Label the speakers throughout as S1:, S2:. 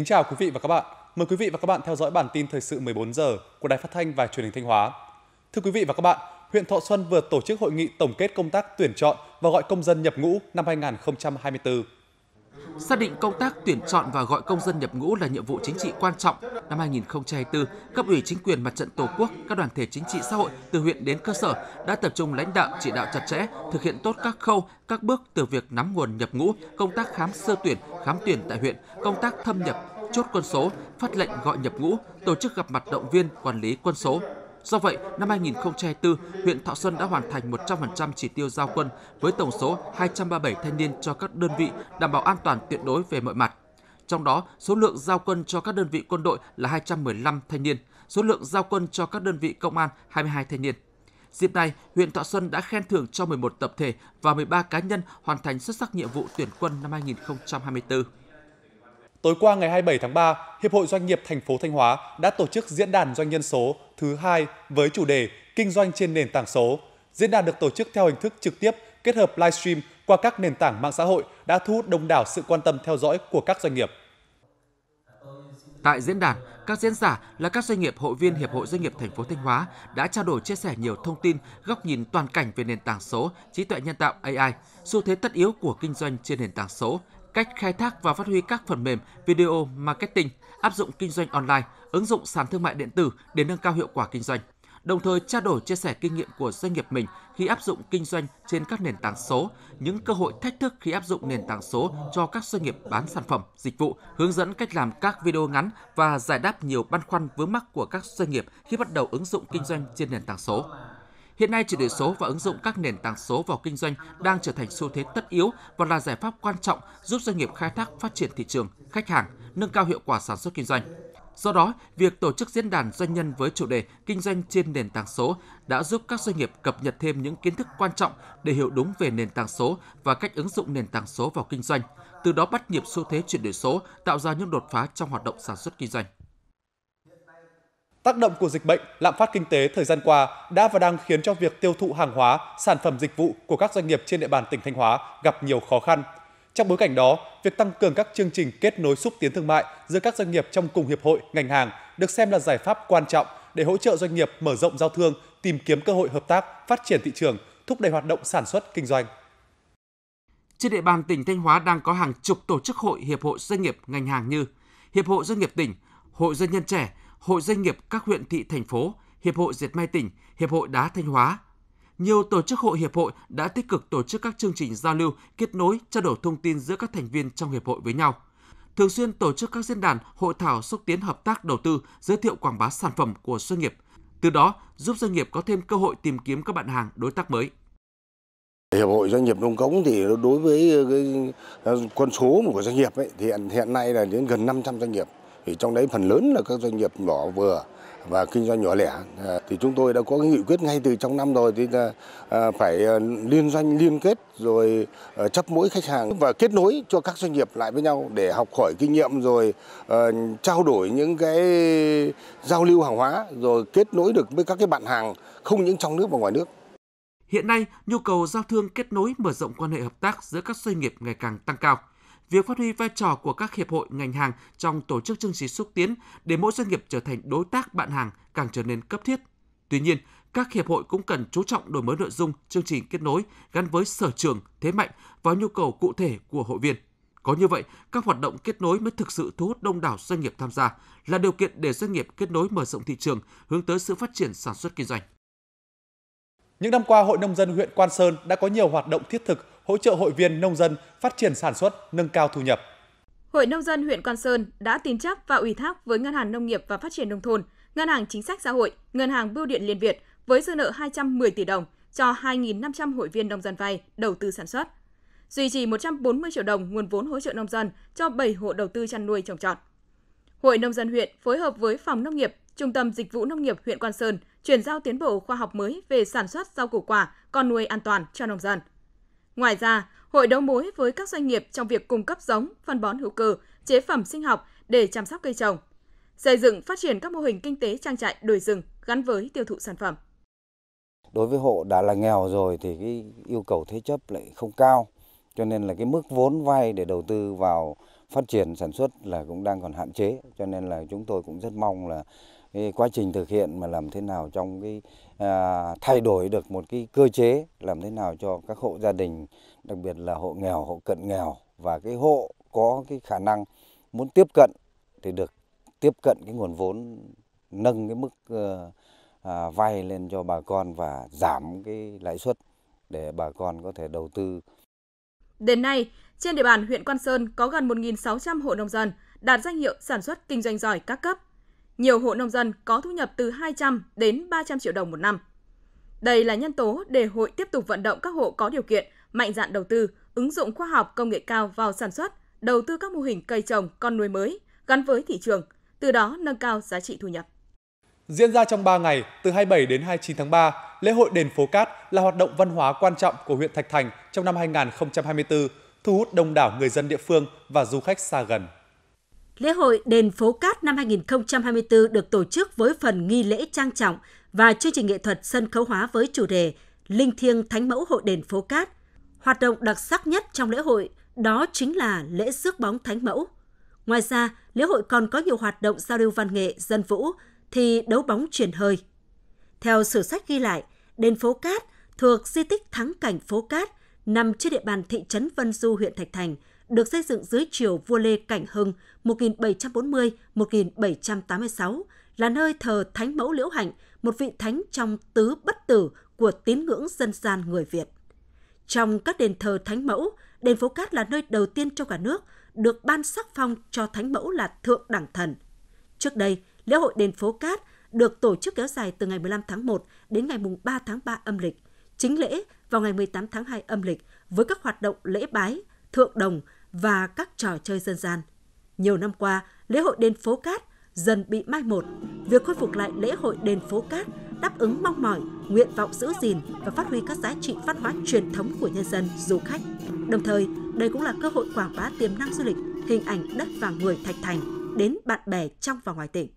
S1: Kính chào quý vị và các bạn. Mời quý vị và các bạn theo dõi bản tin thời sự 14 giờ của Đài Phát thanh và Truyền hình Thanh Hóa. Thưa quý vị và các bạn, huyện Thọ Xuân vừa tổ chức hội nghị tổng kết công tác tuyển chọn và gọi công dân nhập ngũ năm 2024. Xác định công tác tuyển chọn và gọi công
S2: dân nhập ngũ là nhiệm vụ chính trị quan trọng, năm 2024, cấp ủy chính quyền mặt trận Tổ quốc, các đoàn thể chính trị xã hội từ huyện đến cơ sở đã tập trung lãnh đạo chỉ đạo chặt chẽ, thực hiện tốt các khâu, các bước từ việc nắm nguồn nhập ngũ, công tác khám sơ tuyển, khám tuyển tại huyện, công tác thâm nhập, chốt quân số, phát lệnh gọi nhập ngũ, tổ chức gặp mặt động viên, quản lý quân số, Do vậy, năm 2024, huyện Thọ Xuân đã hoàn thành 100% chỉ tiêu giao quân với tổng số 237 thanh niên cho các đơn vị đảm bảo an toàn tuyệt đối về mọi mặt. Trong đó, số lượng giao quân cho các đơn vị quân đội là 215 thanh niên, số lượng giao quân cho các đơn vị công an 22 thanh niên. Dịp này, huyện Thọ Xuân đã khen thưởng cho 11 tập thể và 13
S1: cá nhân hoàn thành xuất sắc nhiệm vụ tuyển quân năm 2024. Tối qua ngày 27 tháng 3, Hiệp hội Doanh nghiệp thành phố Thanh Hóa đã tổ chức diễn đàn doanh nhân số thứ hai với chủ đề Kinh doanh trên nền tảng số. Diễn đàn được tổ chức theo hình thức trực tiếp kết hợp livestream qua các nền tảng mạng xã hội đã thu hút đông đảo sự quan tâm theo dõi của các doanh nghiệp. Tại diễn đàn, các diễn giả là các doanh nghiệp hội viên Hiệp hội Doanh nghiệp thành phố Thanh Hóa
S2: đã trao đổi chia sẻ nhiều thông tin, góc nhìn toàn cảnh về nền tảng số, trí tuệ nhân tạo AI, xu thế tất yếu của kinh doanh trên nền tảng số, cách khai thác và phát huy các phần mềm video marketing áp dụng kinh doanh online, ứng dụng sàn thương mại điện tử để nâng cao hiệu quả kinh doanh. Đồng thời trao đổi chia sẻ kinh nghiệm của doanh nghiệp mình khi áp dụng kinh doanh trên các nền tảng số, những cơ hội thách thức khi áp dụng nền tảng số cho các doanh nghiệp bán sản phẩm, dịch vụ, hướng dẫn cách làm các video ngắn và giải đáp nhiều băn khoăn vướng mắc của các doanh nghiệp khi bắt đầu ứng dụng kinh doanh trên nền tảng số. Hiện nay, chuyển đổi số và ứng dụng các nền tảng số vào kinh doanh đang trở thành xu thế tất yếu và là giải pháp quan trọng giúp doanh nghiệp khai thác phát triển thị trường, khách hàng, nâng cao hiệu quả sản xuất kinh doanh. Do đó, việc tổ chức diễn đàn doanh nhân với chủ đề kinh doanh trên nền tảng số đã giúp các doanh nghiệp cập nhật thêm những kiến thức quan trọng để hiểu đúng về nền tảng số và cách ứng dụng nền tảng số vào kinh doanh, từ đó bắt nhịp xu thế chuyển đổi số, tạo ra những đột phá trong
S1: hoạt động sản xuất kinh doanh. Tác động của dịch bệnh, lạm phát kinh tế thời gian qua đã và đang khiến cho việc tiêu thụ hàng hóa, sản phẩm dịch vụ của các doanh nghiệp trên địa bàn tỉnh Thanh Hóa gặp nhiều khó khăn. Trong bối cảnh đó, việc tăng cường các chương trình kết nối xúc tiến thương mại giữa các doanh nghiệp trong cùng hiệp hội, ngành hàng được xem là giải pháp quan trọng để hỗ trợ doanh nghiệp mở rộng giao thương, tìm kiếm cơ hội hợp tác, phát triển thị trường, thúc đẩy hoạt động sản xuất kinh doanh. Trên địa bàn tỉnh Thanh Hóa đang có hàng chục tổ chức hội, hiệp hội doanh nghiệp ngành hàng như
S2: Hiệp hội Doanh nghiệp tỉnh, Hội Doanh nhân trẻ, Hội Doanh nghiệp các huyện thị thành phố, Hiệp hội Dệt may tỉnh, Hiệp hội Đá Thanh Hóa. Nhiều tổ chức hội hiệp hội đã tích cực tổ chức các chương trình giao lưu, kết nối, trao đổi thông tin giữa các thành viên trong hiệp hội với nhau. Thường xuyên tổ chức các diễn đàn, hội thảo xúc tiến hợp tác đầu tư, giới thiệu quảng bá sản phẩm của doanh nghiệp, từ đó giúp doanh nghiệp có thêm cơ hội tìm kiếm các bạn hàng đối tác mới. Hiệp hội doanh nghiệp nông cống thì đối với cái quân số của doanh nghiệp ấy, thì hiện nay là đến gần 500 doanh nghiệp thì trong đấy phần lớn là các doanh nghiệp nhỏ vừa và kinh doanh nhỏ lẻ à, thì chúng tôi đã có cái nghị quyết ngay từ trong năm rồi thì à, à, phải liên doanh liên kết rồi chấp mỗi khách hàng và kết nối cho các doanh nghiệp lại với nhau để học hỏi kinh nghiệm rồi trao đổi những cái giao lưu hàng hóa rồi kết nối được với các cái bạn hàng không những trong nước và ngoài nước. Hiện nay, nhu cầu giao thương kết nối mở rộng quan hệ hợp tác giữa các doanh nghiệp ngày càng tăng cao việc phát huy vai trò của các hiệp hội ngành hàng trong tổ chức chương trình xúc tiến để mỗi doanh nghiệp trở thành đối tác bạn hàng càng trở nên cấp thiết. Tuy nhiên, các hiệp hội cũng cần chú trọng đổi mới nội dung chương trình kết nối gắn với sở trường, thế mạnh và nhu cầu cụ thể của hội viên. Có như vậy, các hoạt động kết nối mới thực sự thu hút đông đảo doanh nghiệp tham gia, là điều kiện để doanh nghiệp kết nối mở rộng thị trường, hướng tới sự phát triển sản
S1: xuất kinh doanh. Những năm qua, Hội Nông dân huyện Quan Sơn đã có nhiều hoạt động thiết thực hỗ trợ hội viên nông dân phát triển sản xuất, nâng cao thu nhập.
S3: Hội nông dân huyện Quan Sơn đã tin chắc và ủy thác với Ngân hàng Nông nghiệp và Phát triển nông thôn, Ngân hàng Chính sách xã hội, Ngân hàng Bưu điện Liên Việt với dư nợ 210 tỷ đồng cho 2.500 hội viên nông dân vay đầu tư sản xuất. Duy trì 140 triệu đồng nguồn vốn hỗ trợ nông dân cho 7 hộ đầu tư chăn nuôi trồng trọt. Hội nông dân huyện phối hợp với Phòng Nông nghiệp, Trung tâm Dịch vụ Nông nghiệp huyện Quan Sơn chuyển giao tiến bộ khoa học mới về sản xuất rau củ quả, con nuôi an toàn cho nông dân. Ngoài ra, hội đấu mối với các doanh nghiệp trong việc cung cấp giống, phân bón hữu cơ, chế phẩm sinh học để chăm sóc cây trồng. Xây dựng phát triển các mô hình kinh tế trang trại đồi rừng gắn với tiêu thụ sản phẩm.
S1: Đối với hộ đã là nghèo rồi thì cái yêu cầu thế chấp lại không cao, cho nên là cái mức vốn vay để đầu tư vào phát triển sản xuất là cũng đang còn hạn chế, cho nên là chúng tôi cũng rất mong là cái quá trình thực hiện mà làm thế nào trong cái à, thay đổi được một cái cơ chế làm thế nào cho các hộ gia đình đặc biệt là hộ nghèo hộ cận nghèo và cái hộ có cái khả năng muốn tiếp cận thì được tiếp cận cái nguồn vốn nâng cái mức uh, à, vay lên cho bà con và giảm cái lãi suất để bà con có thể đầu tư.
S3: Đến nay, trên địa bàn huyện Quan Sơn có gần 1.600 hộ nông dân đạt danh hiệu sản xuất kinh doanh giỏi các cấp nhiều hộ nông dân có thu nhập từ 200 đến 300 triệu đồng một năm. Đây là nhân tố để hội tiếp tục vận động các hộ có điều kiện mạnh dạn đầu tư, ứng dụng khoa học công nghệ cao vào sản xuất, đầu tư các mô hình cây trồng, con nuôi mới gắn với thị trường, từ đó nâng cao giá trị thu nhập.
S1: Diễn ra trong 3 ngày, từ 27 đến 29 tháng 3, lễ hội đền phố Cát là hoạt động văn hóa quan trọng của huyện Thạch Thành trong năm 2024, thu hút đông đảo người dân địa phương và du khách xa gần.
S4: Lễ hội Đền Phố Cát năm 2024 được tổ chức với phần nghi lễ trang trọng và chương trình nghệ thuật sân khấu hóa với chủ đề Linh thiêng Thánh mẫu hội đền Phố Cát. Hoạt động đặc sắc nhất trong lễ hội đó chính là lễ rước bóng Thánh mẫu. Ngoài ra, lễ hội còn có nhiều hoạt động giao lưu văn nghệ, dân vũ, thi đấu bóng truyền hơi. Theo sử sách ghi lại, đền Phố Cát thuộc di tích thắng cảnh Phố Cát nằm trên địa bàn thị trấn Vân Du, huyện Thạch Thành – được xây dựng dưới triều vua Lê Cảnh Hưng 1740-1786 là nơi thờ Thánh Mẫu Liễu Hạnh, một vị thánh trong tứ bất tử của tín ngưỡng dân gian người Việt. Trong các đền thờ Thánh Mẫu, đền Phố Cát là nơi đầu tiên trong cả nước được ban sắc phong cho Thánh Mẫu là Thượng Đẳng Thần. Trước đây, lễ hội đền Phố Cát được tổ chức kéo dài từ ngày 15 tháng 1 đến ngày 3 tháng 3 âm lịch, chính lễ vào ngày 18 tháng 2 âm lịch với các hoạt động lễ bái, thượng đồng, và các trò chơi dân gian. Nhiều năm qua, lễ hội đền phố Cát dần bị mai một. Việc khôi phục lại lễ hội đền phố Cát đáp ứng mong mỏi, nguyện vọng giữ gìn và phát huy các giá trị văn hóa truyền thống của nhân dân, du khách. Đồng thời, đây cũng là cơ hội quảng bá tiềm năng du lịch, hình ảnh đất và người Thạch Thành đến bạn bè trong và ngoài tỉnh.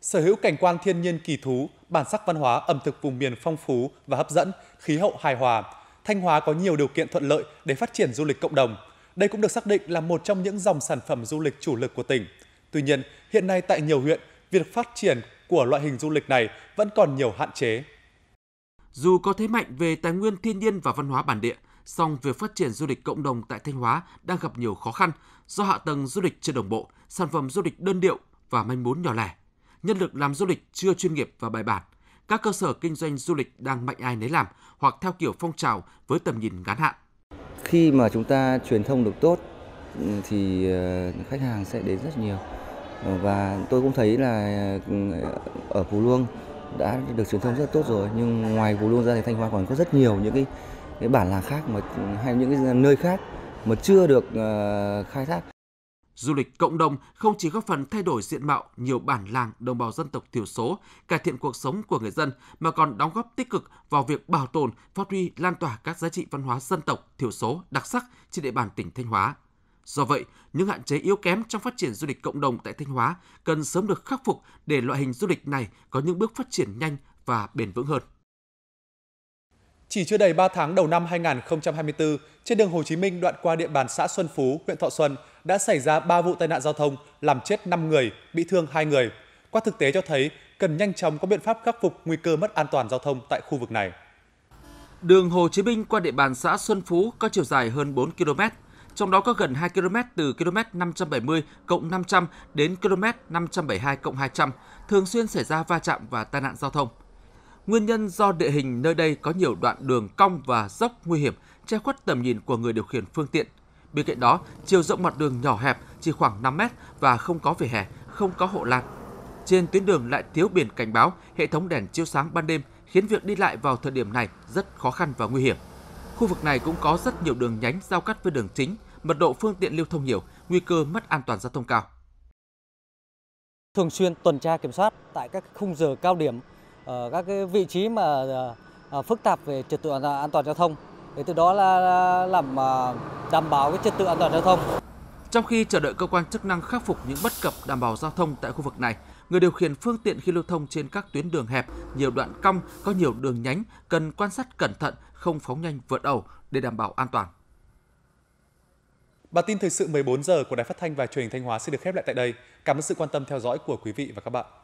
S1: Sở hữu cảnh quan thiên nhiên kỳ thú, bản sắc văn hóa ẩm thực vùng miền phong phú và hấp dẫn, khí hậu hài hòa, Thanh Hóa có nhiều điều kiện thuận lợi để phát triển du lịch cộng đồng. Đây cũng được xác định là một trong những dòng sản phẩm du lịch chủ lực của tỉnh. Tuy nhiên, hiện nay tại nhiều huyện, việc phát triển của loại hình du lịch này vẫn còn nhiều hạn chế. Dù có thế mạnh về tài nguyên thiên nhiên và
S2: văn hóa bản địa, song việc phát triển du lịch cộng đồng tại Thanh Hóa đang gặp nhiều khó khăn do hạ tầng du lịch chưa đồng bộ, sản phẩm du lịch đơn điệu và manh mún nhỏ lẻ. Nhân lực làm du lịch chưa chuyên nghiệp và bài bản, các cơ sở kinh doanh du lịch đang mạnh ai nấy làm hoặc theo kiểu phong trào với tầm nhìn ngắn hạn. Khi mà chúng ta truyền thông được tốt ừ, thì ờ, khách hàng sẽ đến rất nhiều. Ờ, và tôi cũng thấy là ừ, ở Phú Luông đã được truyền thông rất tốt rồi nhưng ngoài Phú Luông ra thì Thanh Hóa còn có rất nhiều những cái cái bản làng khác mà ừ, hay những cái nơi khác mà chưa được uh, khai thác Du lịch cộng đồng không chỉ góp phần thay đổi diện mạo nhiều bản làng đồng bào dân tộc thiểu số, cải thiện cuộc sống của người dân mà còn đóng góp tích cực vào việc bảo tồn, phát huy lan tỏa các giá trị văn hóa dân tộc thiểu số đặc sắc trên địa bàn tỉnh Thanh Hóa. Do vậy, những hạn chế yếu kém trong phát triển du lịch cộng đồng tại Thanh Hóa cần sớm được khắc phục để loại hình du lịch này có
S1: những bước phát triển nhanh và bền vững hơn. Chỉ chưa đầy 3 tháng đầu năm 2024, trên đường Hồ Chí Minh đoạn qua địa bàn xã Xuân Phú, huyện Thọ Xuân đã xảy ra 3 vụ tai nạn giao thông làm chết 5 người, bị thương 2 người. Qua thực tế cho thấy, cần nhanh chóng có biện pháp khắc phục nguy cơ mất an toàn giao thông tại khu vực này. Đường Hồ Chí Minh qua
S2: địa bàn xã Xuân Phú có chiều dài hơn 4 km, trong đó có gần 2 km từ km 570 cộng 500 đến km 572 cộng 200, thường xuyên xảy ra va chạm và tai nạn giao thông – Nguyên nhân do địa hình nơi đây có nhiều đoạn đường cong và dốc nguy hiểm, che khuất tầm nhìn của người điều khiển phương tiện. Bên cạnh đó, chiều rộng mặt đường nhỏ hẹp chỉ khoảng 5 mét và không có vỉa hè, không có hộ lan. Trên tuyến đường lại thiếu biển cảnh báo, hệ thống đèn chiếu sáng ban đêm khiến việc đi lại vào thời điểm này rất khó khăn và nguy hiểm. Khu vực này cũng có rất nhiều đường nhánh giao cắt với đường chính, mật độ phương tiện lưu thông nhiều, nguy cơ mất an toàn giao thông cao.
S1: Thường xuyên tuần tra kiểm soát tại các khung giờ cao điểm Ờ, các cái vị trí mà ờ, ờ, phức tạp về trật tự an toàn giao thông
S2: để từ đó là làm đảm bảo cái trật tự an toàn giao thông. Trong khi chờ đợi cơ quan chức năng khắc phục những bất cập đảm bảo giao thông tại khu vực này, người điều khiển phương tiện khi lưu thông trên các tuyến đường hẹp, nhiều đoạn cong, có nhiều đường nhánh cần quan sát cẩn thận, không phóng nhanh vượt
S1: ẩu để đảm bảo an toàn. Bản tin thời sự 14 giờ của Đài Phát thanh và Truyền hình Thanh Hóa sẽ được khép lại tại đây. Cảm ơn sự quan tâm theo dõi của quý vị và các bạn.